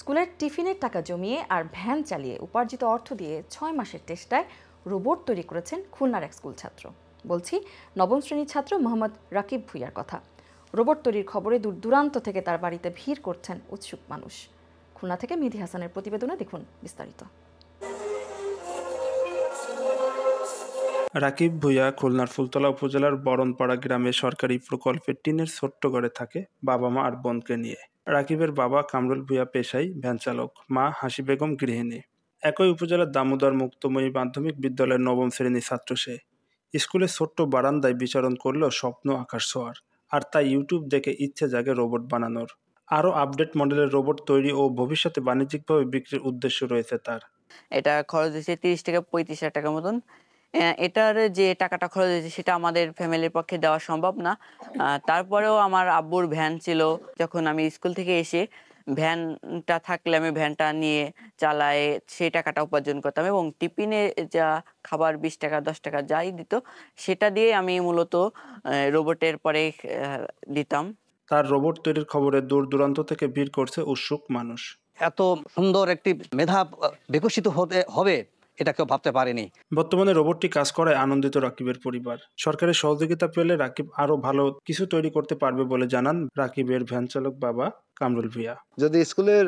স্কুলের টিফিনের টাকা জমিয়ে আর ভ্যান চালিয়ে উপার্জিত অর্থ দিয়ে ছয় মাসের চেষ্টায় রোবট তৈরি করেছেন খুলনার এক স্কুল ছাত্র বলছি নবম শ্রেণীর ছাত্র মোহাম্মদ রাকিব ভুইয়ার কথা রোবট তৈরির খবরে দূর দূরান্ত থেকে তার বাড়িতে ভিড় করছেন উৎসুক মানুষ খুলনা থেকে মেধি হাসানের প্রতিবেদনে দেখুন বিস্তারিত রাকিব ভুইয়া খুলনার ফুলতলা উপজেলার বরণপাড়া গ্রামে সরকারি প্রকল্পের টিনের ছোট্ট ঘরে থাকে বাবা মা আর বোনকে নিয়ে রাকিবের বাবা কামরুল ভূয়া পেশাই ভ্যানচালক মা হাসি বেগম গৃহিণী একই উপজেলার দামোদর মুক্তময়ী মাধ্যমিক বিদ্যালয়ের নবম শ্রেণীর ছাত্র সে স্কুলের ছোট্ট বারান্দায় বিচরণ করলো স্বপ্ন আকাশ ছোঁয়ার আর তাই ইউটিউব দেখে ইচ্ছে জাগে রোবট বানানোর আরও আপডেট মডেলের রোবট তৈরি ও ভবিষ্যতে বাণিজ্যিকভাবে বিক্রির উদ্দেশ্য রয়েছে তার এটা খরচ হয়েছে তিরিশ থেকে পঁয়ত্রিশ হাজার টাকার মতন এটার যে টাকাটা খরচ হয়েছে সেটা আমাদের ফ্যামিলির পক্ষে দেওয়া সম্ভব না তারপরেও আমার আব্বুর ভ্যান ছিল যখন আমি স্কুল থেকে এসে ভ্যানটা থাকলে আমি ভ্যানটা নিয়ে চালাই সেই টাকাটা উপার্জন করতাম এবং টিফিনে যা খাবার বিশ টাকা দশ টাকা যাই দিত সেটা দিয়ে আমি মূলত রোবটের পরে দিতাম তার রোবট তৈরির খবরে দূর দূরান্ত থেকে ভিড় করছে উৎসুক মানুষ এত সুন্দর একটি মেধা বিকশিত হতে হবে এটা কেউ ভাবতে পারেনি বর্তমানে রোবটটি কাজ করায় আনন্দিত রাকিবের পরিবার সরকারের সহযোগিতা পেলে রাকিব আরও ভালো কিছু তৈরি করতে পারবে বলে জানান রাকিবের ভ্যান চালক বাবা কামরুল ভিয়া যদি স্কুলের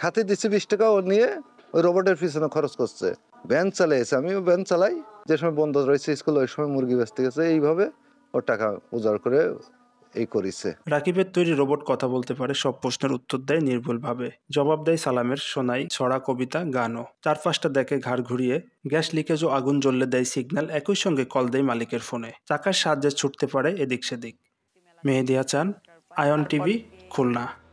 খাতে দিচ্ছে বিশ টাকা ও নিয়ে ওই রোবটের পিছনে খরচ করছে ভ্যান চালাইছে আমিও ভ্যান চালাই যে সময় বন্ধ রয়েছে স্কুল ওই সময় মুরগি বেঁচতে গেছে এইভাবে ওর টাকা উজাড় করে এই করেছে রাকিবের তৈরি রোবট কথা বলতে পারে সব প্রশ্নের উত্তর দেয় নির্ভুলভাবে জবাব দেয় সালামের সোনাই ছড়া কবিতা গানও চারপাশটা দেখে ঘাড় ঘুরিয়ে গ্যাস লিকেজ ও আগুন জ্বললে দেয় সিগন্যাল একই সঙ্গে কল দেয় মালিকের ফোনে চাকার সাহায্যে ছুটতে পারে এদিক সেদিক মেহেদিয়া চান আয়ন টিভি খুলনা